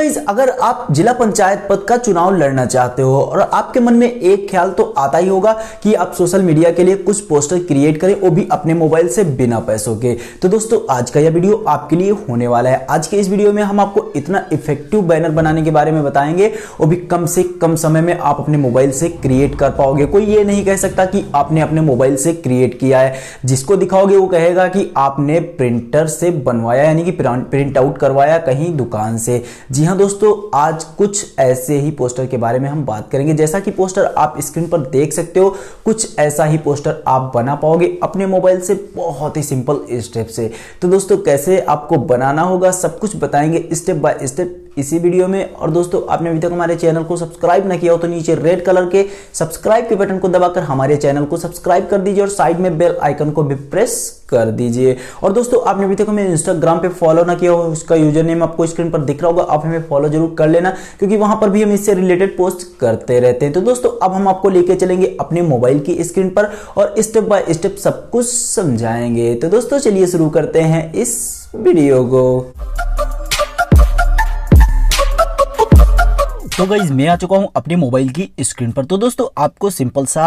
guys अगर आप जिला पंचायत पद का चुनाव लड़ना चाहते हो और आपके मन में एक ख्याल तो आता ही होगा कि आप सोशल मीडिया के लिए कुछ पोस्टर क्रिएट करें वो भी अपने मोबाइल से बिना पैसों के तो दोस्तों आज का यह वीडियो आपके लिए होने वाला है आज के इस वीडियो में हम आपको इतना इफेक्टिव बैनर बनाने के बारे में बताएंगे वो भी कम से कम समय में आप अपने मोबाइल से क्रिएट कर पाओगे कोई ये नहीं कह सकता कि आपने अपने मोबाइल से क्रिएट किया है जिसको दिखाओगे वो कहेगा कि आपने प्रिंटर से बनवाया यानी कि प्रिंट आउट करवाया कहीं दुकान से जी हाँ, हाँ दोस्तों आज कुछ ऐसे ही पोस्टर के बारे में हम बात करेंगे जैसा कि पोस्टर आप स्क्रीन पर देख सकते हो कुछ ऐसा ही पोस्टर आप बना पाओगे अपने मोबाइल से बहुत ही सिंपल स्टेप से तो दोस्तों कैसे आपको बनाना होगा सब कुछ बताएंगे स्टेप बाय स्टेप इसी वीडियो में और दोस्तों आपने अभी तक हमारे चैनल को सब्सक्राइब ना किया हो तो नीचे रेड कलर के सब्सक्राइब के बटन को दबाकर हमारे चैनल को सब्सक्राइब कर दीजिए और साइड में बेल आइकन को भी प्रेस कर दीजिए और दोस्तों आपने अभी तक हमें इंस्टाग्राम पे फॉलो ना किया हो उसका यूजर नेम आपको स्क्रीन पर दिख रहा होगा आप हमें फॉलो जरूर कर लेना क्योंकि वहां पर भी हम इससे रिलेटेड पोस्ट करते रहते हैं तो दोस्तों अब हम आपको लेके चलेंगे अपने मोबाइल की स्क्रीन पर और स्टेप बाय स्टेप सब कुछ समझाएंगे तो दोस्तों चलिए शुरू करते हैं इस वीडियो को तो गाइज मैं आ चुका हूँ अपने मोबाइल की स्क्रीन पर तो दोस्तों आपको सिंपल सा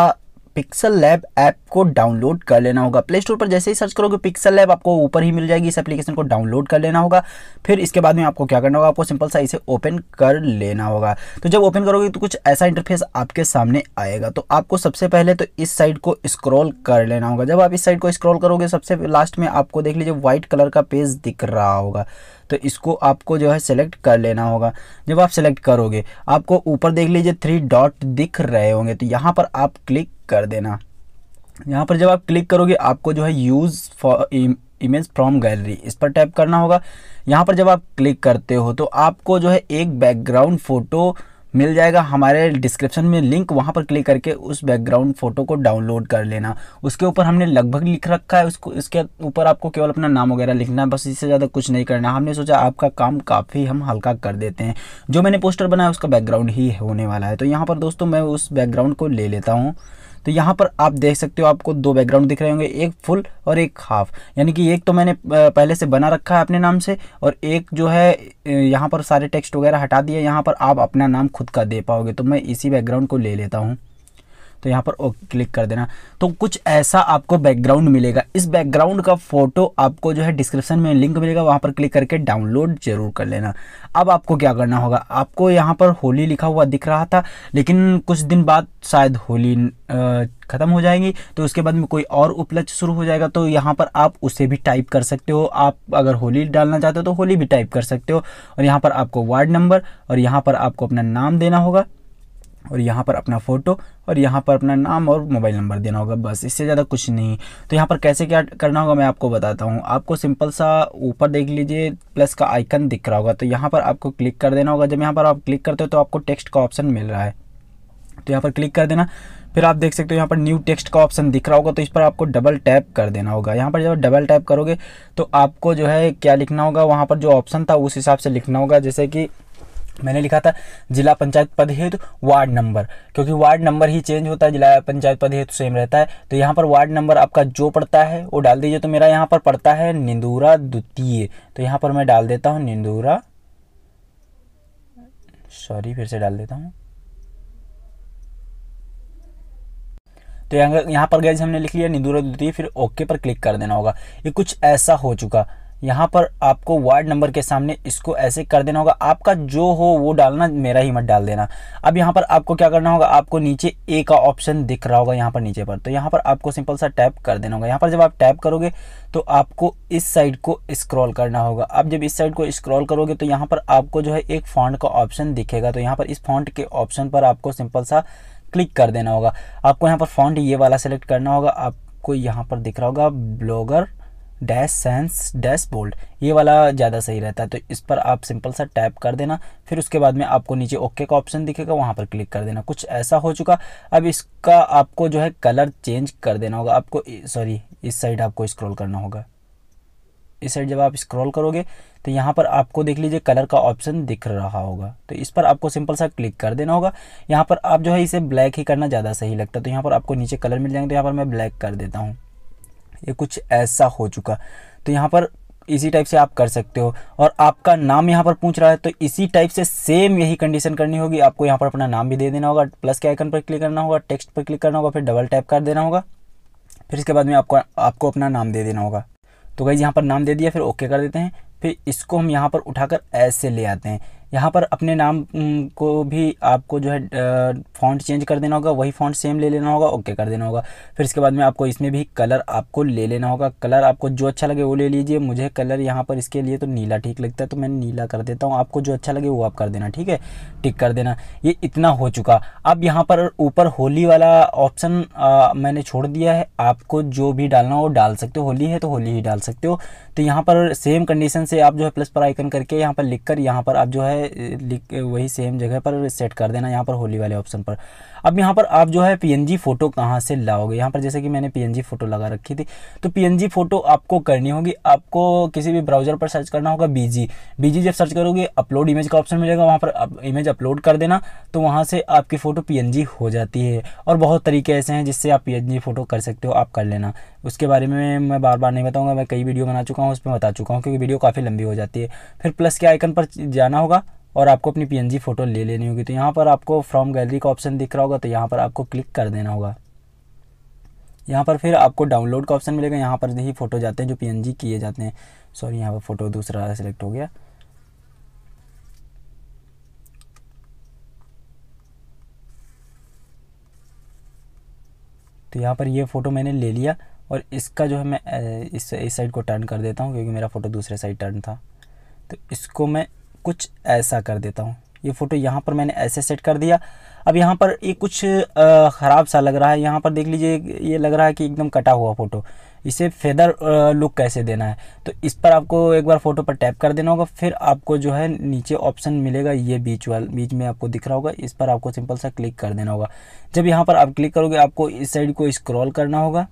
पिक्सल लैब ऐप को डाउनलोड कर लेना होगा प्ले स्टोर पर जैसे ही सर्च करोगे पिक्सल लैब आपको ऊपर ही मिल जाएगी इस एप्लीकेशन को डाउनलोड कर लेना होगा फिर इसके बाद में आपको क्या करना होगा आपको सिंपल सा इसे ओपन कर लेना होगा तो जब ओपन करोगे तो कुछ ऐसा इंटरफेस आपके सामने आएगा तो आपको सबसे पहले तो इस साइड को स्क्रॉल कर लेना होगा जब आप इस साइड को स्क्रॉल करोगे सबसे लास्ट में आपको देख लीजिए व्हाइट कलर का पेज दिख रहा होगा तो इसको आपको जो है सेलेक्ट कर लेना होगा जब आप सेलेक्ट करोगे आपको ऊपर देख लीजिए थ्री डॉट दिख रहे होंगे तो यहाँ पर आप क्लिक कर देना यहाँ पर जब आप क्लिक करोगे आपको जो है use for image from gallery इस पर टैप करना होगा यहाँ पर जब आप क्लिक करते हो तो आपको जो है एक बैकग्राउंड फ़ोटो मिल जाएगा हमारे डिस्क्रिप्शन में लिंक वहाँ पर क्लिक करके उस बैकग्राउंड फ़ोटो को डाउनलोड कर लेना उसके ऊपर हमने लगभग लिख रखा है उसको इसके ऊपर आपको केवल अपना नाम वगैरह लिखना है बस इससे ज़्यादा कुछ नहीं करना हमने सोचा आपका काम काफ़ी हम हल्का कर देते हैं जो मैंने पोस्टर बनाया उसका बैकग्राउंड ही होने वाला है तो यहाँ पर दोस्तों मैं उस बैकग्राउंड को ले लेता हूँ तो यहाँ पर आप देख सकते हो आपको दो बैकग्राउंड दिख रहे होंगे एक फुल और एक हाफ यानी कि एक तो मैंने पहले से बना रखा है अपने नाम से और एक जो है यहाँ पर सारे टेक्स्ट वगैरह हटा दिए यहाँ पर आप अपना नाम खुद का दे पाओगे तो मैं इसी बैकग्राउंड को ले लेता हूँ तो यहाँ पर ओके क्लिक कर देना तो कुछ ऐसा आपको बैकग्राउंड मिलेगा इस बैकग्राउंड का फोटो आपको जो है डिस्क्रिप्शन में लिंक मिलेगा वहाँ पर क्लिक करके डाउनलोड जरूर कर लेना अब आपको क्या करना होगा आपको यहाँ पर होली लिखा हुआ दिख रहा था लेकिन कुछ दिन बाद शायद होली ख़त्म हो जाएंगी तो उसके बाद में कोई और उपलब्ध शुरू हो जाएगा तो यहाँ पर आप उसे भी टाइप कर सकते हो आप अगर होली डालना चाहते हो तो होली भी टाइप कर सकते हो और यहाँ पर आपको वार्ड नंबर और यहाँ पर आपको अपना नाम देना होगा और यहाँ पर अपना फ़ोटो और यहाँ पर अपना नाम और मोबाइल नंबर देना होगा बस इससे ज़्यादा कुछ नहीं तो यहाँ पर कैसे क्या करना होगा मैं आपको बताता हूँ आपको सिंपल सा ऊपर देख लीजिए प्लस का आइकन दिख रहा होगा तो यहाँ पर आपको क्लिक कर देना होगा जब यहाँ पर आप क्लिक करते हो तो आपको टेक्स्ट का ऑप्शन मिल रहा है तो यहाँ पर क्लिक कर देना फिर आप देख सकते हो यहाँ पर न्यू टेक्स्ट का ऑप्शन दिख रहा होगा तो इस पर आपको डबल टैप कर देना होगा यहाँ पर जब डबल टैप करोगे तो आपको जो है क्या लिखना होगा वहाँ पर जो ऑप्शन था उस हिसाब से लिखना होगा जैसे कि मैंने लिखा था जिला पंचायत पद हेतु वार्ड नंबर क्योंकि वार्ड नंबर ही चेंज होता है जिला पंचायत पद हेतु सेम रहता है तो यहाँ पर वार्ड नंबर आपका जो पड़ता है वो डाल दीजिए तो मेरा यहाँ पर पड़ता है निंदूरा द्वितीय तो यहाँ पर मैं डाल देता हूँ निंदूरा सॉरी फिर से डाल देता हूँ तो यहाँ पर गए हमने लिख लिया निंदूरा द्वितीय फिर ओके पर क्लिक कर देना होगा ये कुछ ऐसा हो चुका यहाँ पर आपको वार्ड नंबर के सामने इसको ऐसे कर देना होगा आपका जो हो वो डालना मेरा ही मत डाल देना अब यहाँ पर आपको क्या करना होगा आपको नीचे ए का ऑप्शन दिख रहा होगा यहाँ पर नीचे पर तो यहाँ पर आपको सिंपल सा टैप कर देना होगा यहाँ पर जब आप टैप करोगे तो आपको इस साइड को स्क्रॉल करना होगा अब जब इस साइड को स्क्रॉल करोगे तो यहाँ पर आपको जो है एक फॉन्ट का ऑप्शन दिखेगा तो यहाँ पर इस फॉन्ट के ऑप्शन पर आपको सिंपल सा क्लिक कर देना होगा आपको यहाँ पर फॉन्ट ये वाला सेलेक्ट करना होगा आपको यहाँ पर दिख रहा होगा Blogger dash sans dash bold ये वाला ज़्यादा सही रहता है तो इस पर आप सिंपल सा टैप कर देना फिर उसके बाद में आपको नीचे ओके का ऑप्शन दिखेगा वहाँ पर क्लिक कर देना कुछ ऐसा हो चुका अब इसका आपको जो है कलर चेंज कर देना होगा आपको सॉरी इस साइड आपको स्क्रॉल करना होगा इस साइड जब आप स्क्रॉल करोगे तो यहाँ पर आपको देख लीजिए कलर का ऑप्शन दिख रहा होगा तो इस पर आपको सिंपल सा क्लिक कर देना होगा यहाँ पर आप जो है इसे ब्लैक ही करना ज़्यादा सही लगता है तो यहाँ पर आपको नीचे कलर मिल जाएंगे तो यहाँ पर मैं ब्लैक कर देता हूँ ये कुछ ऐसा हो चुका तो यहाँ पर इसी टाइप से आप कर सकते हो और आपका नाम यहाँ पर पूछ रहा है तो इसी टाइप से सेम यही कंडीशन करनी होगी आपको यहाँ पर अपना नाम भी दे देना होगा प्लस के आइकन पर क्लिक करना होगा टेक्स्ट पर क्लिक करना होगा फिर डबल टैप कर देना होगा फिर इसके बाद में आपको आपको अपना नाम दे देना होगा तो गाइज यहाँ पर नाम दे दिया फिर ओके कर देते हैं फिर इसको हम यहाँ पर उठाकर ऐसे ले आते हैं यहाँ पर अपने नाम को भी आपको जो है फ़ॉन्ट चेंज कर देना होगा वही फ़ॉन्ट सेम ले लेना होगा ओके कर देना होगा फिर इसके बाद में आपको इसमें भी कलर आपको ले लेना होगा कलर आपको जो अच्छा लगे वो ले लीजिए मुझे कलर यहाँ पर इसके लिए तो नीला ठीक लगता है तो मैं नीला कर देता हूँ आपको जो अच्छा लगे वो आप कर देना ठीक है टिक कर देना ये इतना हो चुका अब यहाँ पर ऊपर होली वाला ऑप्शन मैंने छोड़ दिया है आपको जो भी डालना हो डाल सकते हो होली है तो होली ही डाल सकते हो तो यहाँ पर सेम कंडीशन से आप जो है प्लस पर आइकन करके यहाँ पर लिख कर यहाँ पर आप जो है लिख वही सेम जगह पर सेट कर देना यहाँ पर होली वाले ऑप्शन पर अब यहाँ पर आप जो है पीएनजी फ़ोटो कहाँ से लाओगे यहाँ पर जैसे कि मैंने पीएनजी फ़ोटो लगा रखी थी तो पीएनजी फ़ोटो आपको करनी होगी आपको किसी भी ब्राउज़र पर सर्च करना होगा बीजी बीजी जब सर्च करोगे अपलोड इमेज का ऑप्शन मिलेगा वहाँ पर इमेज अपलोड कर देना तो वहाँ से आपकी फ़ोटो पी हो जाती है और बहुत तरीके ऐसे हैं जिससे आप पी फ़ोटो कर सकते हो आप कर लेना उसके बारे में मैं बार बार नहीं बताऊँगा मैं कई वीडियो बना चुका हूँ उसमें बता चुका हूँ क्योंकि वीडियो काफ़ी लंबी हो जाती है फिर प्लस के आइकन पर जाना होगा और आपको अपनी पीएनजी फ़ोटो ले लेनी होगी तो यहाँ पर आपको फ्रॉम गैलरी का ऑप्शन दिख रहा होगा तो यहाँ पर आपको क्लिक कर देना होगा यहाँ पर फिर आपको डाउनलोड का ऑप्शन मिलेगा यहाँ पर ही फ़ोटो जाते हैं जो पी किए जाते हैं सॉरी यहाँ पर फ़ोटो दूसरा सेलेक्ट हो गया तो यहाँ पर ये फ़ोटो मैंने ले लिया और इसका जो है मैं इस इस साइड को टर्न कर देता हूँ क्योंकि मेरा फ़ोटो दूसरे साइड टर्न था तो इसको मैं कुछ ऐसा कर देता हूँ ये फ़ोटो यहाँ पर मैंने ऐसे सेट कर दिया अब यहाँ पर ये कुछ ख़राब सा लग रहा है यहाँ पर देख लीजिए ये लग रहा है कि एकदम कटा हुआ फ़ोटो इसे फेदर लुक कैसे देना है तो इस पर आपको एक बार फ़ोटो पर टैप कर देना होगा फिर आपको जो है नीचे ऑप्शन मिलेगा ये बीच वाल बीच में आपको दिख रहा होगा इस पर आपको सिंपल सा क्लिक कर देना होगा जब यहाँ पर आप क्लिक करोगे आपको इस साइड को स्क्रॉल करना होगा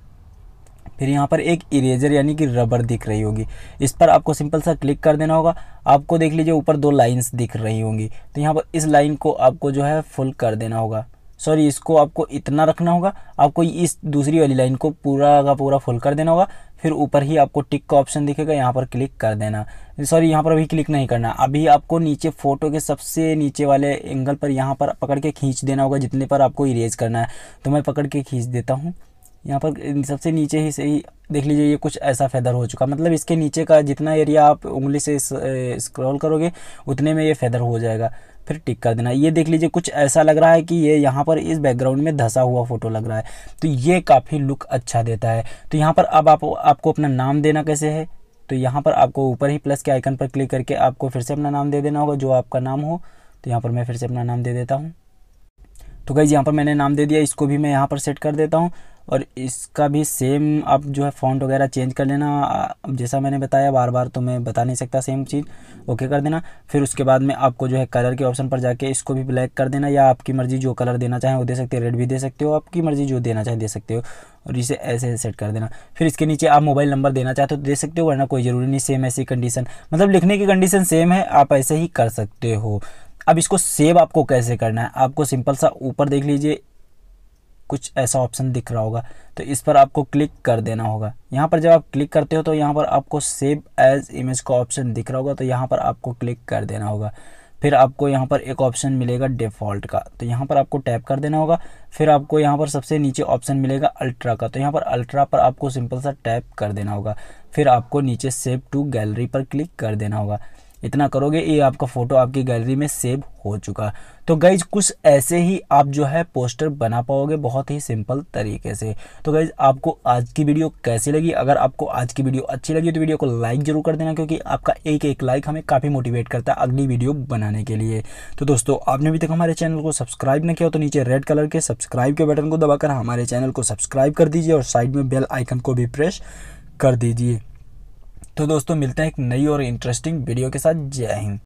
फिर यहाँ पर एक इरेजर यानी कि रबर दिख रही होगी इस पर आपको सिंपल सा क्लिक कर देना होगा आपको देख लीजिए ऊपर दो लाइंस दिख रही होंगी तो यहाँ पर इस लाइन को आपको जो है फुल कर देना होगा सॉरी इसको आपको इतना रखना होगा आपको इस दूसरी वाली लाइन को पूरा का पूरा फुल कर देना होगा फिर ऊपर ही आपको टिक का ऑप्शन दिखेगा यहाँ पर क्लिक कर देना सॉरी यहाँ पर अभी क्लिक नहीं करना अभी आपको नीचे फ़ोटो के सबसे नीचे वाले एंगल पर यहाँ पर पकड़ के खींच देना होगा जितने पर आपको इरेज करना है तो मैं पकड़ के खींच देता हूँ यहाँ पर सबसे नीचे ही सही देख लीजिए ये कुछ ऐसा फेदर हो चुका मतलब इसके नीचे का जितना एरिया आप उंगली से स्क्रॉल करोगे उतने में ये फेदर हो जाएगा फिर टिक कर देना ये देख लीजिए कुछ ऐसा लग रहा है कि ये यहाँ पर इस बैकग्राउंड में धसा हुआ फोटो लग रहा है तो ये काफ़ी लुक अच्छा देता है तो यहाँ पर अब आप, आपको अपना नाम देना कैसे है तो यहाँ पर आपको ऊपर ही प्लस के आइकन पर क्लिक करके आपको फिर से अपना नाम दे देना होगा जो आपका नाम हो तो यहाँ पर मैं फिर से अपना नाम दे देता हूँ तो गाइज़ यहाँ पर मैंने नाम दे दिया इसको भी मैं यहाँ पर सेट कर देता हूँ और इसका भी सेम आप जो है फ़ॉन्ट वगैरह चेंज कर लेना जैसा मैंने बताया बार बार तो मैं बता नहीं सकता सेम चीज़ ओके कर देना फिर उसके बाद में आपको जो है कलर के ऑप्शन पर जाके इसको भी ब्लैक कर देना या आपकी मर्ज़ी जो कलर देना चाहें वो दे सकते हो रेड भी दे सकते हो आपकी मर्ज़ी जो देना चाहें दे सकते हो और इसे ऐसे सेट कर देना फिर इसके नीचे आप मोबाइल नंबर देना चाहते हो तो दे सकते हो वरना कोई ज़रूरी नहीं सेम ऐसी कंडीशन मतलब लिखने की कंडीशन सेम है आप ऐसे ही कर सकते हो अब इसको सेव आपको कैसे करना है आपको सिंपल सा ऊपर देख लीजिए कुछ ऐसा ऑप्शन दिख रहा होगा तो इस पर आपको क्लिक कर देना होगा यहाँ पर जब आप क्लिक करते हो तो यहाँ पर आपको सेव एज इमेज का ऑप्शन दिख रहा होगा तो यहाँ पर आपको क्लिक कर देना होगा फिर आपको यहाँ पर एक ऑप्शन मिलेगा डिफ़ॉल्ट का तो यहाँ पर आपको टैप कर देना होगा फिर आपको यहाँ पर सबसे नीचे ऑप्शन मिलेगा अल्ट्रा का तो यहाँ पर अल्ट्रा पर आपको सिंपल सा टैप कर देना होगा फिर आपको नीचे सेव टू गैलरी पर क्लिक कर देना होगा इतना करोगे ये आपका फ़ोटो आपकी गैलरी में सेव हो चुका तो गईज कुछ ऐसे ही आप जो है पोस्टर बना पाओगे बहुत ही सिंपल तरीके से तो गाइज आपको आज की वीडियो कैसी लगी अगर आपको आज की वीडियो अच्छी लगी तो वीडियो को लाइक ज़रूर कर देना क्योंकि आपका एक एक लाइक हमें काफ़ी मोटिवेट करता है अगली वीडियो बनाने के लिए तो दोस्तों आपने अभी तक हमारे चैनल को सब्सक्राइब नहीं किया तो नीचे रेड कलर के सब्सक्राइब के बटन को दबाकर हमारे चैनल को सब्सक्राइब कर दीजिए और साइड में बेल आइकन को भी प्रेस कर दीजिए तो दोस्तों मिलते हैं एक नई और इंटरेस्टिंग वीडियो के साथ जय हिंद